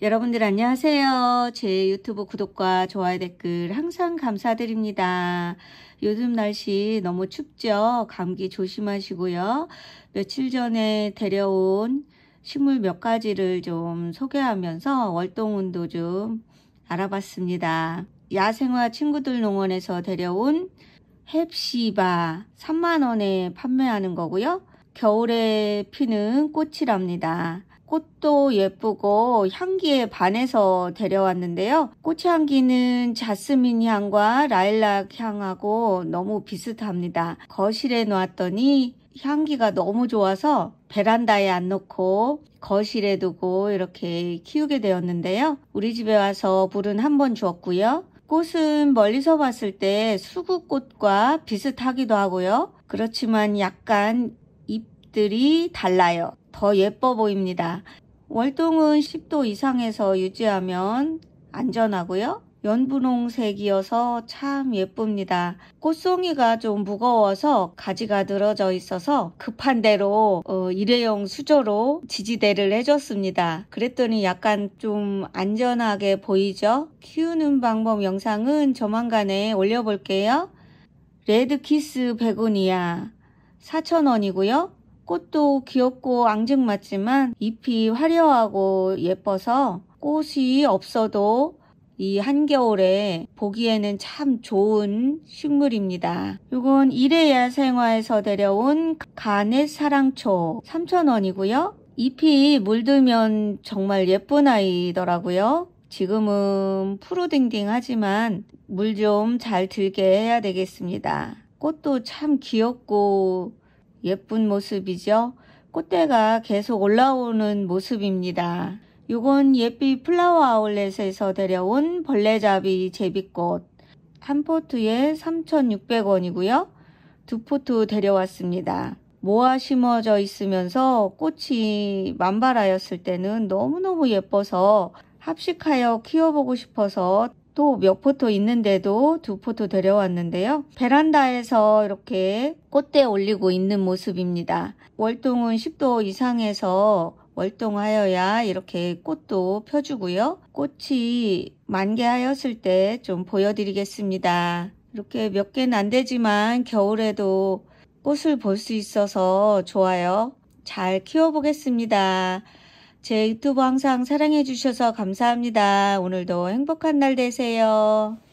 여러분들 안녕하세요. 제 유튜브 구독과 좋아요 댓글 항상 감사드립니다. 요즘 날씨 너무 춥죠? 감기 조심하시고요. 며칠 전에 데려온 식물 몇 가지를 좀 소개하면서 월동운도 좀 알아봤습니다. 야생화 친구들 농원에서 데려온 햅시바 3만원에 판매하는 거고요. 겨울에 피는 꽃이랍니다. 꽃도 예쁘고 향기에 반해서 데려왔는데요. 꽃 향기는 자스민 향과 라일락 향하고 너무 비슷합니다. 거실에 놓았더니 향기가 너무 좋아서 베란다에 안 놓고 거실에 두고 이렇게 키우게 되었는데요. 우리 집에 와서 불은 한번 주었고요. 꽃은 멀리서 봤을 때 수국꽃과 비슷하기도 하고요. 그렇지만 약간 빛들이 달라요. 더 예뻐 보입니다. 월동은 10도 이상에서 유지하면 안전하고요. 연분홍색이어서 참 예쁩니다. 꽃송이가 좀 무거워서 가지가 늘어져 있어서 급한 대로 어, 일회용 수저로 지지대를 해줬습니다. 그랬더니 약간 좀 안전하게 보이죠? 키우는 방법 영상은 조만간에 올려볼게요. 레드키스 베고니아 4,000원이고요. 꽃도 귀엽고 앙증맞지만 잎이 화려하고 예뻐서 꽃이 없어도 이 한겨울에 보기에는 참 좋은 식물입니다. 이건 이래야 생화에서 데려온 가넷 사랑초 3,000원이고요. 잎이 물들면 정말 예쁜 아이더라고요. 지금은 푸르딩딩하지만 물 좀 잘 들게 해야 되겠습니다. 꽃도 참 귀엽고 예쁜 모습이죠. 꽃대가 계속 올라오는 모습입니다. 이건 예삐 플라워 아울렛에서 데려온 벌레잡이 제비꽃 한 포트에 3,600원이고요. 두 포트 데려왔습니다. 모아 심어져 있으면서 꽃이 만발하였을 때는 너무너무 예뻐서 합식하여 키워보고 싶어서 또몇 포토 있는데도 두 포토 데려왔는데요. 베란다에서 이렇게 꽃대 올리고 있는 모습입니다. 월동은 10도 이상에서 월동하여야 이렇게 꽃도 펴주고요. 꽃이 만개하였을 때 좀 보여드리겠습니다. 이렇게 몇 개는 안 되지만 겨울에도 꽃을 볼 수 있어서 좋아요. 잘 키워보겠습니다. 제 유튜브 항상 사랑해 주셔서 감사합니다. 오늘도 행복한 날 되세요.